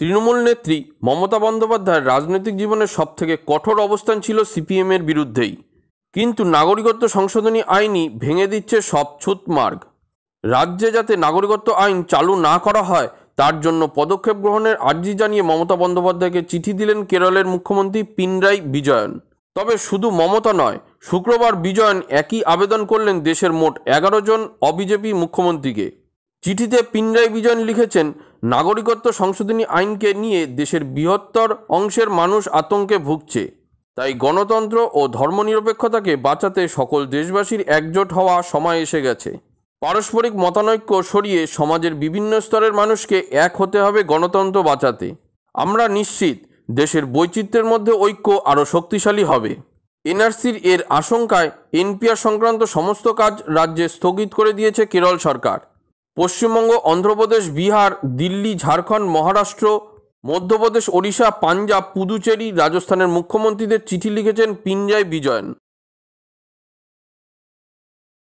তৃণমূল নেত্রী মমতা বন্দ্যোপাধ্যায়ের রাজনৈতিক জীবনের সবথেকে কঠোর অবস্থান ছিল সিপিএমের বিরুদ্ধেই কিন্তু নাগরিকত্ব সংশোধনী আইনই ভেঙে দিচ্ছে সব ছুতমার্গ রাজ্যে যাতে নাগরিকত্ব আইন চালু না করা হয় তার জন্য পদক্ষেপ গ্রহণের আর্জি জানিয়ে মমতা বন্দ্যোপাধ্যায়কে চিঠি দিলেন কেরলের মুখ্যমন্ত্রী পিনরাই বিজয়ন তবে শুধু মমতা নয় শুক্রবার বিজয়ন একই আবেদন করলেন দেশের মোট এগারো জন অবিজেপি মুখ্যমন্ত্রীকে চিঠিতে পিনরাই বিজয়ন লিখেছেন নাগরিকত্ব সংশোধনী আইনকে নিয়ে দেশের বৃহত্তর অংশের মানুষ আতঙ্কে ভুগছে তাই গণতন্ত্র ও ধর্মনিরপেক্ষতাকে বাঁচাতে সকল দেশবাসীর একজোট হওয়া সময় এসে গেছে পারস্পরিক মতানৈক্য সরিয়ে সমাজের বিভিন্ন স্তরের মানুষকে এক হতে হবে গণতন্ত্র বাঁচাতে আমরা নিশ্চিত দেশের বৈচিত্র্যের মধ্যে ঐক্য আরও শক্তিশালী হবে এনআরসির এর আশঙ্কায় এনপিআর সংক্রান্ত সমস্ত কাজ রাজ্যে স্থগিত করে দিয়েছে কেরল সরকার পশ্চিমবঙ্গ অন্ধ্রপ্রদেশ বিহার দিল্লি ঝাড়খণ্ড মহারাষ্ট্র মধ্যপ্রদেশ ওড়িশা পাঞ্জাব পুদুচেরি রাজস্থানের মুখ্যমন্ত্রীদের চিঠি লিখেছেন পিঞ্জয় বিজয়ন